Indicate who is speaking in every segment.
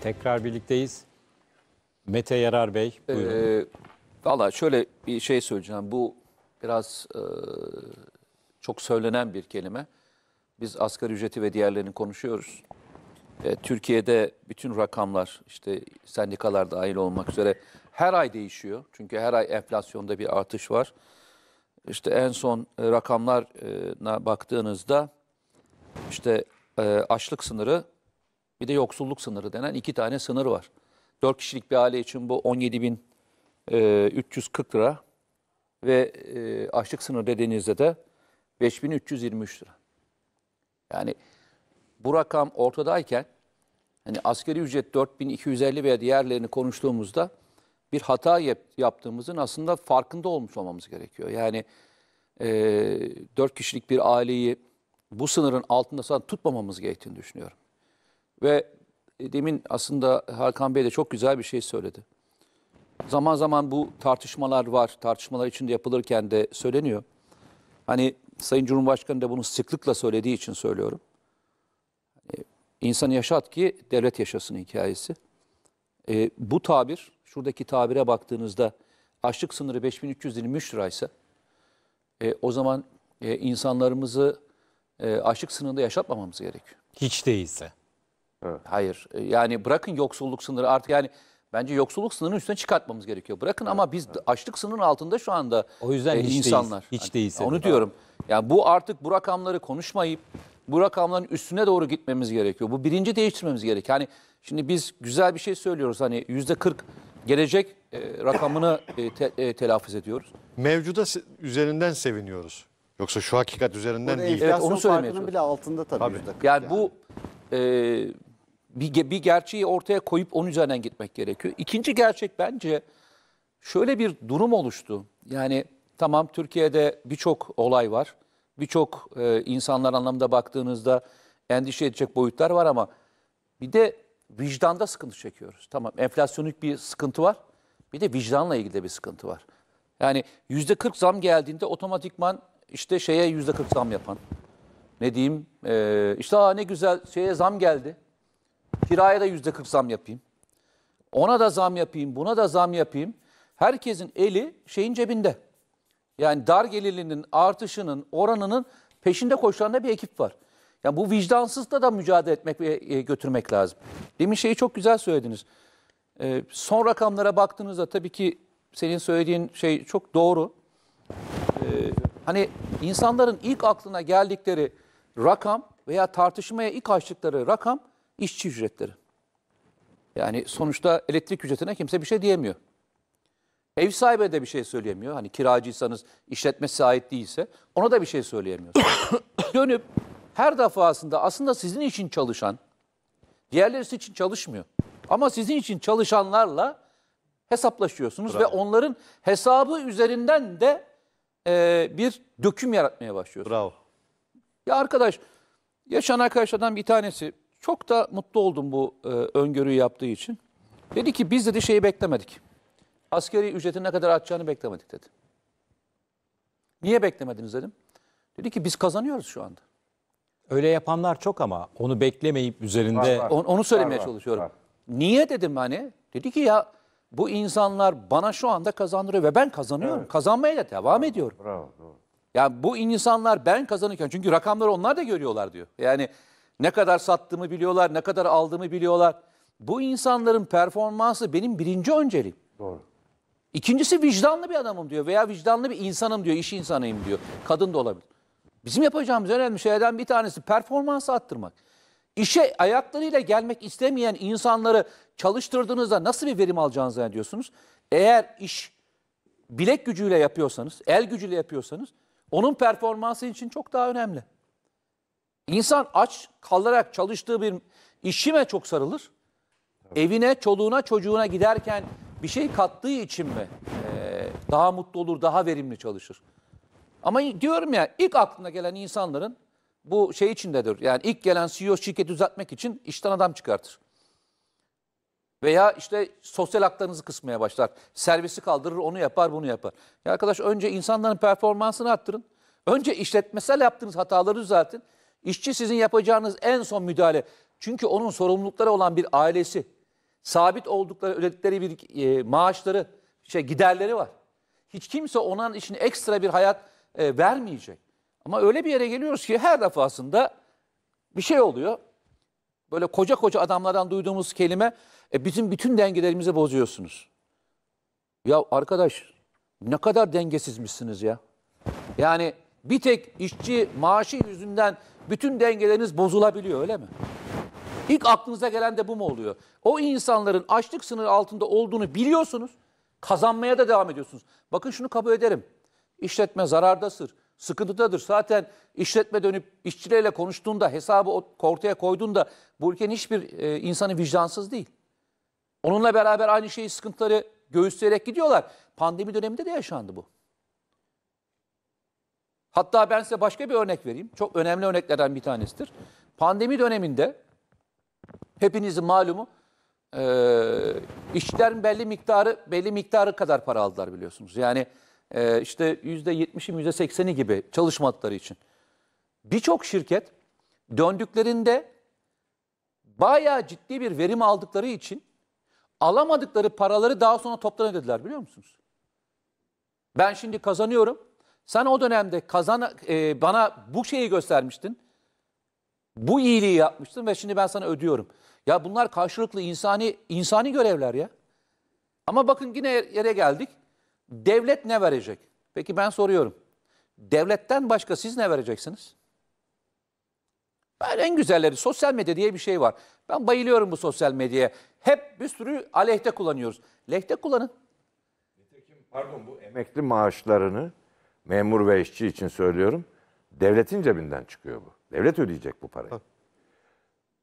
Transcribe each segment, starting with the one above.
Speaker 1: Tekrar birlikteyiz. Mete Yarar Bey, buyurun. Ee, Valla şöyle bir şey söyleyeceğim. Bu biraz e, çok söylenen bir kelime. Biz asgari ücreti ve diğerlerini konuşuyoruz. E, Türkiye'de bütün rakamlar, işte sendikalar dahil olmak üzere her ay değişiyor. Çünkü her ay enflasyonda bir artış var. İşte en son e, rakamlarına baktığınızda işte e, açlık sınırı bir de yoksulluk sınırı denen iki tane sınır var. 4 kişilik bir aile için bu 17.340 e, lira ve e, açlık sınırı dediğinizde de 5.323 lira. Yani bu rakam ortadayken hani askeri ücret 4250 veya diğerlerini konuştuğumuzda bir hata yaptığımızın aslında farkında olmuş olmamız gerekiyor. Yani e, 4 kişilik bir aileyi bu sınırın altında tutmamamız gerektiğini düşünüyorum. Ve e, demin aslında Hakan Bey de çok güzel bir şey söyledi. Zaman zaman bu tartışmalar var. Tartışmalar içinde yapılırken de söyleniyor. Hani Sayın Cumhurbaşkanı da bunu sıklıkla söylediği için söylüyorum. Hani insan yaşat ki devlet yaşasın hikayesi. E, bu tabir, şuradaki tabire baktığınızda açlık sınırı 5323 liraysa e, o zaman e, insanlarımızı e, açlık sınırında yaşatmamamız gerekiyor. Hiç değilse. Evet. Hayır. E, yani bırakın yoksulluk sınırı artık yani bence yoksulluk sınırının üstüne çıkartmamız gerekiyor. Bırakın evet, ama biz evet. açlık sınırının altında şu anda o yüzden e, hiç insanlar. Değil, hiç yani, değilse. Onu diyorum. Yani bu artık bu rakamları konuşmayıp bu rakamların üstüne doğru gitmemiz gerekiyor. Bu birinci değiştirmemiz gerek. Yani şimdi biz güzel bir şey söylüyoruz. Hani yüzde kırk gelecek e, rakamını e, te, e, telaffuz ediyoruz. Mevcuda üzerinden seviniyoruz. Yoksa şu hakikat üzerinden Orada değil. Evet, onu söylemeye bile altında tabii. tabii. Yani, yani bu e, bir, bir gerçeği ortaya koyup onun üzerinden gitmek gerekiyor. İkinci gerçek bence şöyle bir durum oluştu. Yani tamam Türkiye'de birçok olay var. Birçok e, insanlar anlamda baktığınızda endişe edecek boyutlar var ama bir de vicdanda sıkıntı çekiyoruz. Tamam enflasyonik bir sıkıntı var. Bir de vicdanla ilgili de bir sıkıntı var. Yani yüzde 40 zam geldiğinde otomatikman işte şeye yüzde 40 zam yapan. Ne diyeyim? E, işte aa ne güzel şeye zam geldi. Kiraya da yüzde 40 zam yapayım. Ona da zam yapayım, buna da zam yapayım. Herkesin eli şeyin cebinde. Yani dar gelirlinin artışının oranının peşinde koşan da bir ekip var. Yani bu vicdansızla da mücadele etmek ve e, götürmek lazım. Demin şeyi çok güzel söylediniz. Ee, son rakamlara baktığınızda tabii ki senin söylediğin şey çok doğru. Ee, hani insanların ilk aklına geldikleri rakam veya tartışmaya ilk açtıkları rakam işçi ücretleri. Yani sonuçta elektrik ücretine kimse bir şey diyemiyor. Ev sahibi de bir şey söyleyemiyor. Hani kiracıysanız, işletme sahip değilse ona da bir şey söyleyemiyor. Dönüp her defasında aslında sizin için çalışan, diğerleri için çalışmıyor. Ama sizin için çalışanlarla hesaplaşıyorsunuz Bravo. ve onların hesabı üzerinden de e, bir döküm yaratmaya başlıyorsunuz. Bravo. Ya arkadaş, yaşanan arkadaşlardan bir tanesi çok da mutlu oldum bu e, öngörüyü yaptığı için. Dedi ki biz dedi şeyi beklemedik. Askeri ücretin ne kadar artacağını beklemedik dedi. Niye beklemediniz dedim. Dedi ki biz kazanıyoruz şu anda. Öyle yapanlar çok ama onu
Speaker 2: beklemeyip
Speaker 1: üzerinde... Var, var. Onu söylemeye Var, var, çalışıyorum. var. Niye dedim hani? Dedi ki ya bu insanlar bana şu anda kazandırıyor ve ben kazanıyorum. Kazanmaya da devam ediyorum. Bravo. Ya bu insanlar ben kazanırken çünkü rakamları onlar da görüyorlar diyor. Yani ne kadar sattığımı biliyorlar, ne kadar aldığımı biliyorlar. Bu insanların performansı benim birinci önceliğim. Doğru. İkincisi vicdanlı bir adamım diyor veya vicdanlı bir insanım diyor, iş insanıyım diyor. Kadın da olabilir. Bizim yapacağımız önemli şeylerden bir tanesi performansı arttırmak. İşe ayaklarıyla gelmek istemeyen insanları çalıştırdığınızda nasıl bir verim alacağınızı zannediyorsunuz? Eğer iş bilek gücüyle yapıyorsanız, el gücüyle yapıyorsanız onun performansı için çok daha önemli. İnsan aç kalarak çalıştığı bir işi mi çok sarılır? Evine, çoluğuna, çocuğuna giderken bir şey kattığı için mi daha mutlu olur, daha verimli çalışır? Ama diyorum ya ilk aklına gelen insanların bu şey içindedir. Yani ilk gelen CEO şirketi düzeltmek için işten adam çıkartır. Veya işte sosyal haklarınızı kısmaya başlar. Servisi kaldırır, onu yapar, bunu yapar. Ya arkadaş önce insanların performansını arttırın. Önce işletmesel yaptığınız hataları düzeltin. İşçi sizin yapacağınız en son müdahale. Çünkü onun sorumlulukları olan bir ailesi, sabit oldukları, ödedikleri bir e, maaşları, şey giderleri var. Hiç kimse onun için ekstra bir hayat e, vermeyecek. Ama öyle bir yere geliyoruz ki her defasında bir şey oluyor. Böyle koca koca adamlardan duyduğumuz kelime e, bizim bütün dengelerimizi bozuyorsunuz. Ya arkadaş ne kadar dengesizmişsiniz ya. Yani bir tek işçi maaşı yüzünden bütün dengeleriniz bozulabiliyor öyle mi? İlk aklınıza gelen de bu mu oluyor? O insanların açlık sınırı altında olduğunu biliyorsunuz. Kazanmaya da devam ediyorsunuz. Bakın şunu kabul ederim. İşletme zarardasır, sıkıntıdadır. Zaten işletme dönüp işçilerle konuştuğunda, hesabı ortaya koyduğunda bu ülkenin hiçbir e, insanı vicdansız değil. Onunla beraber aynı şeyi sıkıntıları göğüsleyerek gidiyorlar. Pandemi döneminde de yaşandı bu. Hatta ben size başka bir örnek vereyim. Çok önemli örneklerden bir tanesidir. Pandemi döneminde hepinizin malumu e, işçilerin belli miktarı belli miktarı kadar para aldılar biliyorsunuz. Yani e, işte yüzde sekseni gibi çalışmadıkları için. Birçok şirket döndüklerinde bayağı ciddi bir verim aldıkları için alamadıkları paraları daha sonra toptan ödediler biliyor musunuz? Ben şimdi kazanıyorum sen o dönemde kazan e, bana bu şeyi göstermiştin. Bu iyiliği yapmıştın ve şimdi ben sana ödüyorum. Ya bunlar karşılıklı insani insani görevler ya. Ama bakın yine yere geldik. Devlet ne verecek? Peki ben soruyorum. Devletten başka siz ne vereceksiniz? Ben en güzelleri sosyal medya diye bir şey var. Ben bayılıyorum bu sosyal medyaya. Hep bir sürü aleyhte kullanıyoruz. Lehte kullanın.
Speaker 3: pardon bu emekli maaşlarını memur ve işçi için söylüyorum. Devletin cebinden çıkıyor bu. Devlet ödeyecek bu parayı. Ha.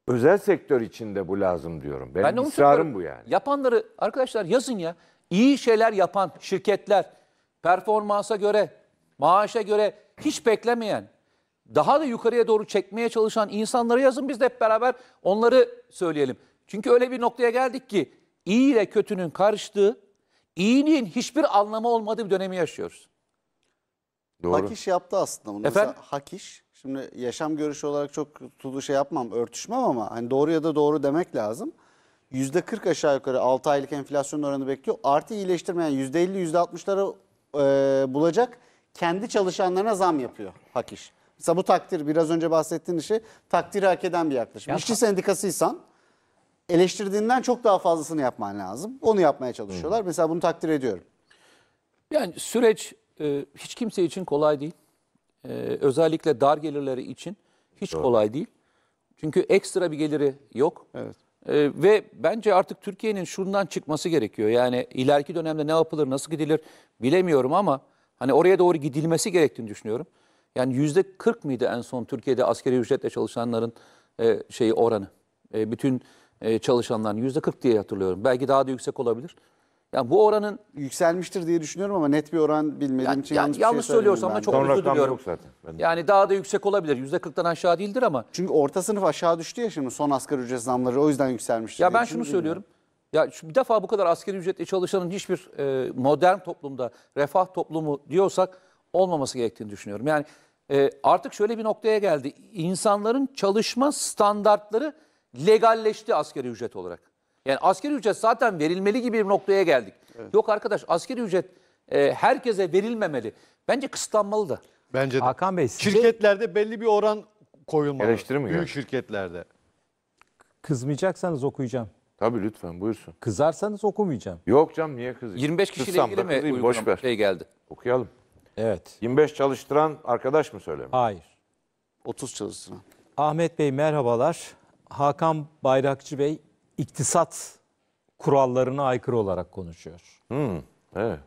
Speaker 3: Özel sektör içinde bu lazım diyorum. Benim ben ısrarım bu yani.
Speaker 1: Yapanları arkadaşlar yazın ya. İyi şeyler yapan şirketler performansa göre, maaşa göre hiç beklemeyen, daha da yukarıya doğru çekmeye çalışan insanları yazın biz de hep beraber onları söyleyelim. Çünkü öyle bir noktaya geldik ki iyi ile kötünün karıştığı, iyiliğin hiçbir anlamı olmadığı bir dönemi yaşıyoruz.
Speaker 4: Doğru. Hakiş yaptı aslında bunu. Efendim? Mesela Hakiş şimdi yaşam görüşü olarak çok tutulu şey yapmam örtüşmem ama hani doğru ya da doğru demek lazım. Yüzde %40 aşağı yukarı 6 aylık enflasyon oranı bekliyor. Artı iyileştirme yani yüzde %50 %60'lara e, bulacak kendi çalışanlarına zam yapıyor Hakiş. Mesela bu takdir biraz önce bahsettiğin işi takdir hak eden bir yaklaşım. Ya, İşçi sendikasıysan
Speaker 1: eleştirdiğinden çok daha fazlasını yapman lazım. Onu yapmaya çalışıyorlar. Hı. Mesela bunu takdir ediyorum. Yani süreç e, hiç kimse için kolay değil. E, özellikle dar gelirleri için hiç Doğru. kolay değil. Çünkü ekstra bir geliri yok. Evet. Ee, ve bence artık Türkiye'nin şundan çıkması gerekiyor. Yani ileriki dönemde ne yapılır, nasıl gidilir bilemiyorum ama hani oraya doğru gidilmesi gerektiğini düşünüyorum. Yani yüzde 40 mıydı en son Türkiye'de askeri ücretle çalışanların e, şeyi oranı? E, bütün e, çalışanların yüzde 40 diye hatırlıyorum. Belki daha da yüksek olabilir. Yani bu oranın yükselmiştir diye düşünüyorum ama net bir oran bilmediğim yani, için yani yanlış, şey söylüyorsam da çok Son özür diliyorum. Yok zaten. Yani daha da yüksek olabilir.
Speaker 4: yüzde %40'tan aşağı değildir ama. Çünkü orta sınıf aşağı düştü ya şimdi son asgari ücret zamları o yüzden yükselmiştir. Ya ben şunu söylüyorum.
Speaker 1: Ya bir defa bu kadar asgari ücretle çalışanın hiçbir e, modern toplumda refah toplumu diyorsak olmaması gerektiğini düşünüyorum. Yani e, artık şöyle bir noktaya geldi. İnsanların çalışma standartları legalleşti asgari ücret olarak. Yani askeri ücret zaten verilmeli gibi bir noktaya geldik. Evet. Yok arkadaş askeri ücret e, herkese verilmemeli. Bence kısıtlanmalı da. Bence de. Hakan Bey size... Şirketlerde belli
Speaker 4: bir oran koyulmalı. Eleştiri mi Büyük şirketlerde.
Speaker 2: Kızmayacaksanız okuyacağım.
Speaker 3: Tabii lütfen buyursun.
Speaker 2: Kızarsanız okumayacağım. Yok canım niye
Speaker 3: kızayım? 25 kişiyle Kızsam ilgili mi kızayım, boş ver. şey geldi? Okuyalım. Evet. 25 çalıştıran arkadaş mı söylemiyor? Hayır. 30 çalıştıran.
Speaker 2: Ahmet Bey merhabalar. Hakan Bayrakçı Bey iktisat kurallarına aykırı olarak konuşuyor. Hmm, evet.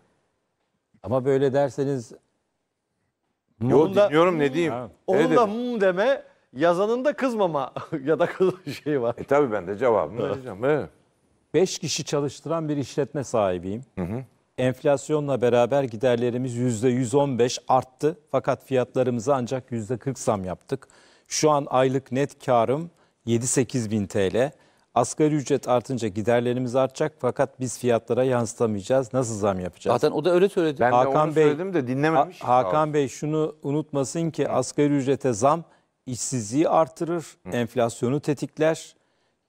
Speaker 2: Ama böyle derseniz
Speaker 3: Yo, da, dinliyorum ne diyeyim. Ha. Onun evet. da
Speaker 2: hmm deme, yazanın da kızmama ya da kız şey var. E tabi ben de cevabımı vereceğim. Evet. Beş kişi çalıştıran bir işletme sahibiyim. Hı hı. Enflasyonla beraber giderlerimiz yüzde 115 arttı. Fakat fiyatlarımızı ancak yüzde 40 zam yaptık. Şu an aylık net karım 7-8 bin TL. Asgari ücret artınca giderlerimiz artacak fakat biz fiyatlara yansıtamayacağız. Nasıl zam yapacağız? Zaten o
Speaker 1: da öyle söyledi. Ben Hakan de onu Bey, söyledim
Speaker 2: de dinlememiş. Ha Hakan Bey şunu unutmasın ki Hı. asgari ücrete zam işsizliği artırır, Hı. enflasyonu tetikler.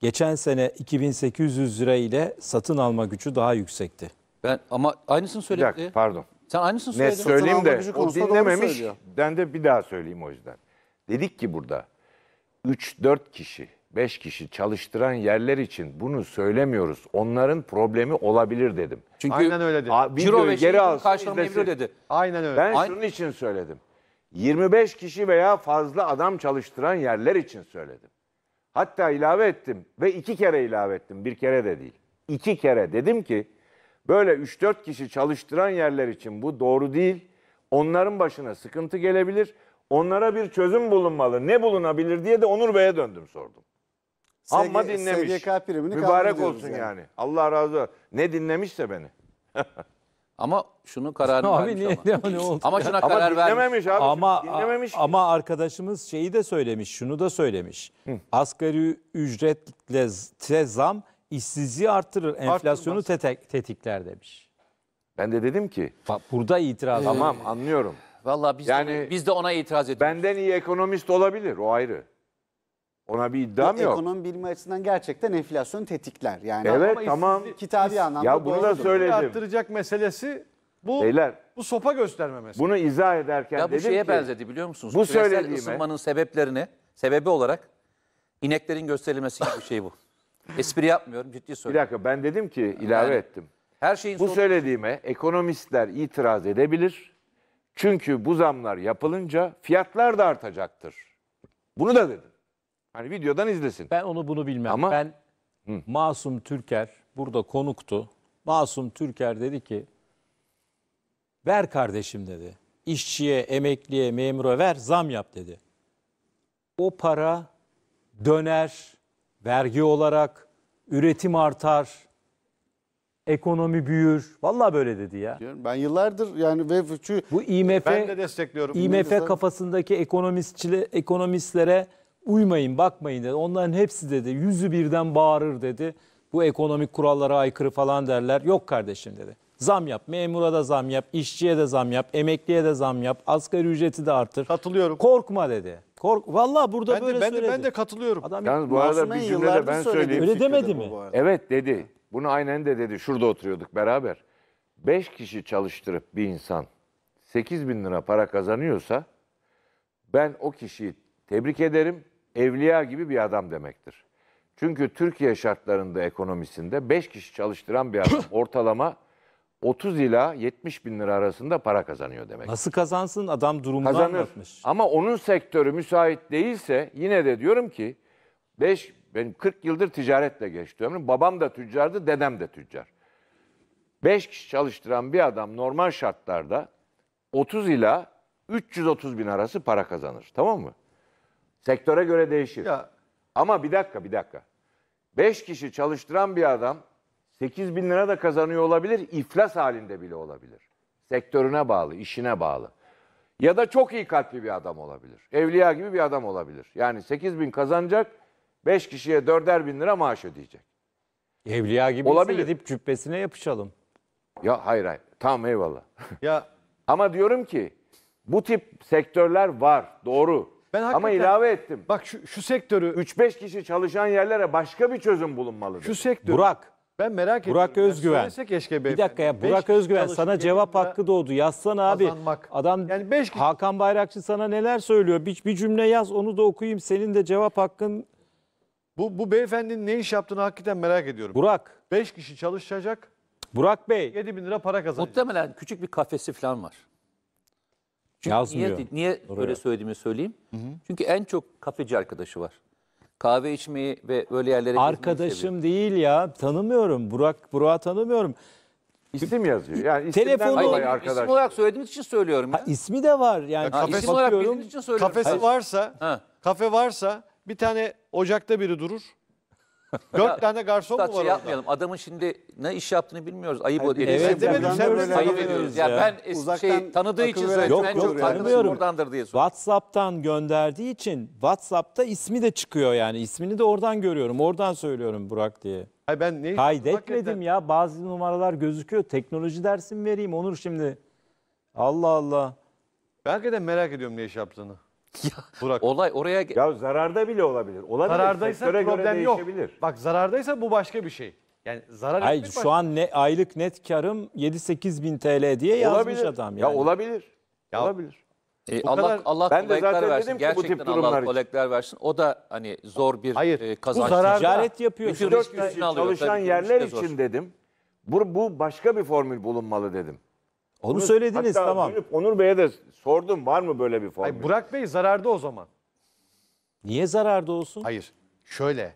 Speaker 2: Geçen sene 2800 lira ile satın alma gücü daha yüksekti. Ben ama aynısını söyledi. Bir dakika, pardon.
Speaker 1: Sen aynısını söyledin. Ne söyleyeyim de o dinlememiş.
Speaker 3: Ben de bir daha söyleyeyim o yüzden. Dedik ki burada 3-4 kişi 5 kişi çalıştıran yerler için bunu söylemiyoruz. Onların problemi olabilir dedim. Çünkü Aynen öyle dedi. A- Ciro ve geri karşılamayabilir dedi. Aynen öyle. Ben Aynen. şunun için söyledim. 25 kişi veya fazla adam çalıştıran yerler için söyledim. Hatta ilave ettim ve iki kere ilave ettim. Bir kere de değil. İki kere dedim ki böyle 3-4 kişi çalıştıran yerler için bu doğru değil. Onların başına sıkıntı gelebilir. Onlara bir çözüm bulunmalı. Ne bulunabilir diye de Onur Bey'e döndüm sordum.
Speaker 4: Amma dinlemiş. SGK primini
Speaker 3: Mübarek olsun yani. yani. Allah razı olsun. Ne dinlemişse beni. Ama şunu kararını Abi vermiş niye ama. ne, ne oldu? Ama şuna Ama karar vermiş. dinlememiş abi. Ama dinlememiş.
Speaker 2: ama arkadaşımız şeyi de söylemiş, şunu da söylemiş. Asgari ücretle z- zam işsizliği artırır, enflasyonu tetek- tetikler demiş. Ben de dedim ki
Speaker 3: Bak burada itiraz. var. tamam anlıyorum. Vallahi biz, Yani- biz de ona itiraz ediyoruz. Benden iyi ekonomist olabilir o ayrı. Ona bir iddiam yok. Ekonomi
Speaker 4: bilimi açısından gerçekten enflasyon tetikler. Yani Evet Ama tamam. işsizlik- kitabi anlamda Ya bunu da söyledim. arttıracak meselesi bu Beyler
Speaker 3: bu sopa gösterme meselesi. bunu izah ederken Ya bu dedim şeye ki benzedi biliyor musunuz? bu Küresel söylediğime- ısınmanın
Speaker 1: sebeplerini, sebebi olarak ineklerin gösterilmesi gibi bir şey bu. Espri yapmıyorum, ciddi bir dakika ben
Speaker 3: dedim ki ilave Yani- ettim.
Speaker 1: Her şeyin Bu sonu söylediğime ekonomistler
Speaker 3: itiraz edebilir. Çünkü bu zamlar yapılınca fiyatlar da artacaktır. Bunu da dedim. Hani videodan izlesin. Ben onu bunu bilmem. Ama ben Hı.
Speaker 2: Masum Türker burada konuktu. Masum Türker dedi ki ver kardeşim dedi. İşçiye, emekliye, memura ver zam yap dedi. O para döner vergi olarak üretim artar. Ekonomi büyür. Vallahi böyle dedi ya. Ben yıllardır yani ve şu Bu IMF Ben de destekliyorum. İmf kafasındaki ekonomistçile, ekonomistlere uymayın bakmayın dedi. Onların hepsi dedi yüzü birden bağırır dedi. Bu ekonomik kurallara aykırı falan derler. Yok kardeşim dedi. Zam yap, memura da zam yap, işçiye de zam yap, emekliye de zam yap, asgari ücreti de artır. Katılıyorum. Korkma dedi. Kork
Speaker 3: Vallahi burada ben böyle de, ben söyledi. De, ben de
Speaker 4: katılıyorum. Adam Yalnız bu arada bir cümlede ben söyledi. söyleyeyim. Öyle demedi mi?
Speaker 3: Evet dedi. Bunu aynen de dedi. Şurada oturuyorduk beraber. Beş kişi çalıştırıp bir insan 8 bin lira para kazanıyorsa ben o kişiyi tebrik ederim evliya gibi bir adam demektir. Çünkü Türkiye şartlarında ekonomisinde 5 kişi çalıştıran bir adam ortalama 30 ila 70 bin lira arasında para kazanıyor demek. Nasıl kazansın
Speaker 2: adam durumunu Kazanır. anlatmış.
Speaker 3: Ama onun sektörü müsait değilse yine de diyorum ki 5 benim 40 yıldır ticaretle geçti ömrüm. Babam da tüccardı, dedem de tüccar. 5 kişi çalıştıran bir adam normal şartlarda 30 ila 330 bin arası para kazanır. Tamam mı? Sektöre göre değişir. Ya. Ama bir dakika bir dakika. 5 kişi çalıştıran bir adam 8 bin lira da kazanıyor olabilir, iflas halinde bile olabilir. Sektörüne bağlı, işine bağlı. Ya da çok iyi kalpli bir adam olabilir. Evliya gibi bir adam olabilir. Yani 8 bin kazanacak, 5 kişiye 4'er bin lira maaş ödeyecek. Evliya gibi olabilir. gidip cübbesine yapışalım. Ya hayır hayır. Tamam eyvallah. Ya Ama diyorum ki bu tip sektörler var. Doğru. Ben Ama ilave ettim. Bak şu, şu sektörü, 3-5 kişi çalışan yerlere başka bir çözüm bulunmalı. şu sektörü. Burak. Ben merak ediyorum. Burak Ben Özgüven. Söylese
Speaker 2: keşke Bir dakika ya
Speaker 4: Burak Özgüven sana cevap hakkı
Speaker 2: doğdu. Yazsana abi. kazanmak. Adam Yani beş kişi- Hakan Bayrakçı sana neler söylüyor? Bir, bir cümle yaz onu da okuyayım. Senin de cevap hakkın Bu, bu beyefendinin ne iş yaptığını hakikaten merak
Speaker 4: ediyorum. Burak. 5 kişi çalışacak, Burak Bey. 7 bin lira para kazanacak. Muhtemelen küçük bir kafesi
Speaker 1: falan var. Çünkü Yazmıyor. Niye, niye böyle söylediğimi söyleyeyim. Hı hı. Çünkü en çok kafeci arkadaşı var. Kahve içmeyi ve öyle yerlere Arkadaşım değil
Speaker 2: ya tanımıyorum. Burak Burak'ı tanımıyorum. İsim yazıyor. Yani Telefonu- isim
Speaker 1: olarak söylediğimiz için söylüyorum Ha, ya. de var yani. Ya kafes- isim olarak bakıyorum. için söylüyorum. Kafesi varsa,
Speaker 4: Ha. kafe varsa bir tane ocakta biri durur. Dört tane garson mu var orada? yapmayalım.
Speaker 1: Adamın şimdi ne iş yaptığını bilmiyoruz. Ayıp o. Evet, evet, sen böyle ayıp yapıyoruz ediyoruz. Ya, ya. ben Uzaktan şey tanıdığı için veren- söyledim. Yok, Ben yok, çok tanımıyorum.
Speaker 2: oradandır diye sordum. WhatsApp'tan gönderdiği için WhatsApp'ta ismi de çıkıyor yani. İsmini de oradan görüyorum. Oradan söylüyorum Burak diye. Hayır, ben ne? Kaydetmedim ya. Bazı numaralar gözüküyor. Teknoloji dersim vereyim Onur şimdi. Allah Allah.
Speaker 4: Ben hakikaten merak ediyorum ne iş yaptığını. Ya, Burak. Olay oraya... Ya zararda bile olabilir. Olabilir. Zarardaysa Sektöre problem yok. Bak zarardaysa bu başka bir şey. Yani zarar Hayır, şu başka. an
Speaker 2: ne aylık net karım 7-8 bin TL diye yazmış adam. Yani. Ya
Speaker 1: olabilir. Ya, olabilir. E, bu Allah kadar, Allah ben de zaten versin. Dedim ki Gerçekten bu tip Allah kolektör versin. O da hani zor bir Hayır, e, kazanç. Bu zararda, Ticaret yapıyor. Bütün çalışan tabii, yerler için
Speaker 3: dedim. Bu, bu başka bir formül bulunmalı dedim. Onu söylediniz hatta tamam. dönüp Onur Bey'e de sordum var mı böyle bir formül? Ay
Speaker 4: Burak Bey zararda o zaman. Niye zararda olsun? Hayır. Şöyle.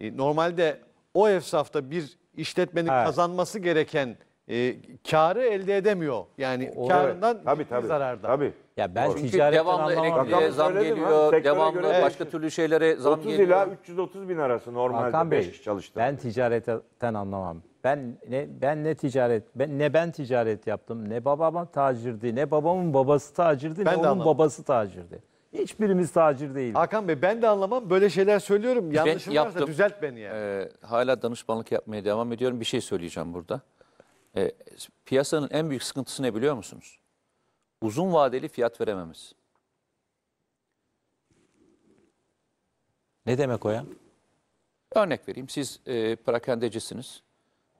Speaker 4: E, normalde o efsafta bir işletmenin Evet. kazanması gereken e, karı elde edemiyor. Yani
Speaker 3: O- karından tabii, tabii, zararda. Tabii. Ya ben Çünkü ticaretten devamlı elektriğe zam geliyor, devamlı göre başka
Speaker 1: değişir. türlü şeylere zam 30 geliyor. ila 330 bin
Speaker 3: arası normalde 5 Bey, ben ticaretten
Speaker 2: anlamam. Ben ne ben ne ticaret ben, ne ben ticaret yaptım ne babam tacirdi ne babamın babası tacirdi ben ne onun babası tacirdi. Hiçbirimiz tacir
Speaker 4: değil. Hakan Bey ben de anlamam böyle şeyler söylüyorum. Yanlışım ben yaptım. varsa düzelt
Speaker 1: beni yani. Ee, hala danışmanlık yapmaya devam ediyorum. Bir şey söyleyeceğim burada. Ee, piyasanın en büyük sıkıntısı ne biliyor musunuz? Uzun vadeli fiyat verememiz. Ne demek o ya? Örnek vereyim. Siz e, perakendecisiniz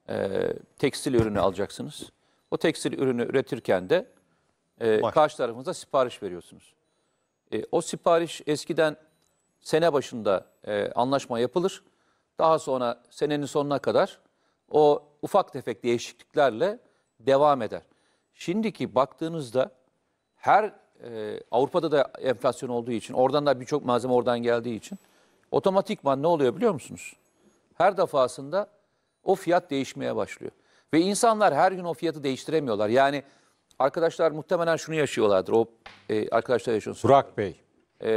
Speaker 1: e, tekstil ürünü alacaksınız. O tekstil ürünü üretirken de e, karşı tarafınıza sipariş veriyorsunuz. E, o sipariş eskiden sene başında e, anlaşma yapılır. Daha sonra senenin sonuna kadar o ufak tefek değişikliklerle devam eder. Şimdiki baktığınızda her e, Avrupa'da da enflasyon olduğu için, oradan da birçok malzeme oradan geldiği için otomatikman ne oluyor biliyor musunuz? Her defasında o fiyat değişmeye başlıyor. Ve insanlar her gün o fiyatı değiştiremiyorlar. Yani arkadaşlar muhtemelen şunu yaşıyorlardır. O e, arkadaşlar yaşıyorsunuz. Burak Bey. E,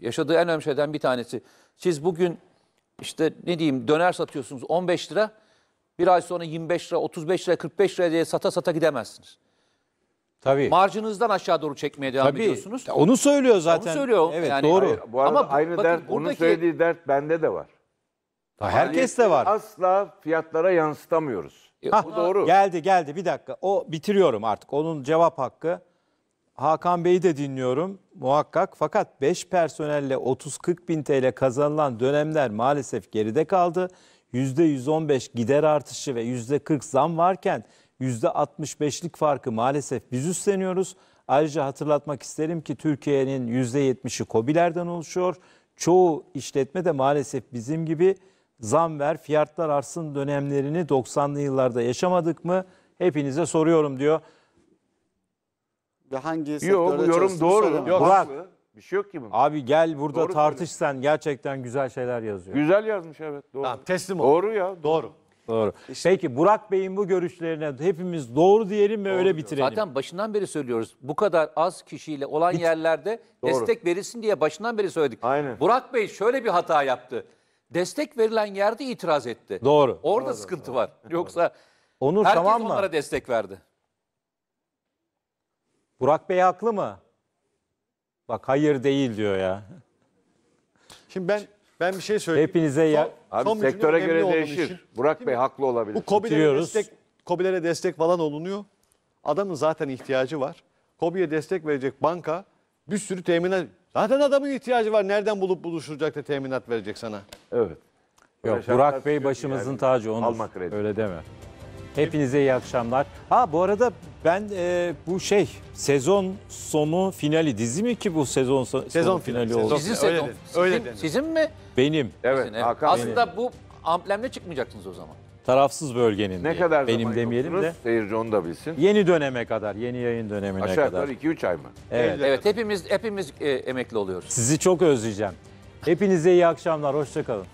Speaker 1: yaşadığı en önemli şeyden bir tanesi. Siz bugün işte ne diyeyim döner satıyorsunuz 15 lira. Bir ay sonra 25 lira, 35 lira, 45 lira diye sata sata gidemezsiniz. Tabii. Marjınızdan aşağı doğru çekmeye devam Tabii. ediyorsunuz. Onu söylüyor zaten. Onu söylüyor. Evet yani, doğru. Hayır, bu arada Ama aynı bakın, dert, buradaki... onun söylediği
Speaker 3: dert bende de var.
Speaker 1: Ha, herkes de var.
Speaker 3: Asla fiyatlara yansıtamıyoruz. E, ha, Bu doğru. Geldi geldi bir dakika. O bitiriyorum artık.
Speaker 2: Onun cevap hakkı. Hakan Bey'i de dinliyorum muhakkak. Fakat 5 personelle 30-40 bin TL kazanılan dönemler maalesef geride kaldı. %115 gider artışı ve %40 zam varken %65'lik farkı maalesef biz üstleniyoruz. Ayrıca hatırlatmak isterim ki Türkiye'nin %70'i KOBİ'lerden oluşuyor. Çoğu işletme de maalesef bizim gibi zam ver, fiyatlar artsın dönemlerini 90'lı yıllarda yaşamadık mı? Hepinize soruyorum diyor.
Speaker 3: Ve hangi Yok sektörde bu yorum doğru. Yok, Burak. Bir şey yok ki bunun.
Speaker 2: Abi gel burada Doğru tartış sen gerçekten güzel şeyler yazıyor. Güzel yazmış
Speaker 3: evet doğru. Tamam teslim ol. Doğru
Speaker 2: ya.
Speaker 1: Doğru. Doğru. Peki Burak Bey'in bu görüşlerine hepimiz doğru diyelim ve öyle bitirelim. Zaten başından beri söylüyoruz. Bu kadar az kişiyle olan yerlerde destek verilsin diye başından beri söyledik. Aynen. Burak Bey şöyle bir hata yaptı destek verilen yerde itiraz etti. Doğru. Orada Doğru, sıkıntı var. Yoksa Onur herkes tamam mı? onlara destek verdi.
Speaker 2: Burak Bey haklı mı? Bak hayır değil diyor ya. Şimdi ben ben bir şey söyleyeyim. Hepinize ya-
Speaker 3: Abi son bir sektöre göre değişir. Burak Bey haklı olabilir. Bu KOBİ'lere destek,
Speaker 4: KOBİ'lere destek falan olunuyor. Adamın zaten ihtiyacı var. KOBİ'ye destek verecek banka bir sürü teminat Zaten adamın ihtiyacı var. Nereden bulup buluşturacak da teminat verecek sana?
Speaker 3: Evet. Yok Burak
Speaker 4: Bey başımızın yani. tacı onu. Alma
Speaker 2: kredi. Öyle deme. Hepinize iyi akşamlar. Ha bu arada ben e, bu şey sezon sonu finali dizi mi ki bu sezon so sezon finali, finali oldu? Sizin sezon. Öyle, dedin. Öyle sizin, sizin mi? Benim. Evet. Sizin, evet. Aslında benim.
Speaker 1: bu amblemle çıkmayacaksınız o zaman
Speaker 2: tarafsız bölgenin Ne diye. kadar benim zaman demeyelim de Seyirci onu da bilsin. yeni döneme kadar, yeni yayın dönemine Aşağı kadar. yukarı 2-3 ay mı? Evet.
Speaker 1: Evet hepimiz hepimiz e, emekli oluyoruz. Sizi
Speaker 2: çok özleyeceğim. Hepinize iyi akşamlar, hoşçakalın.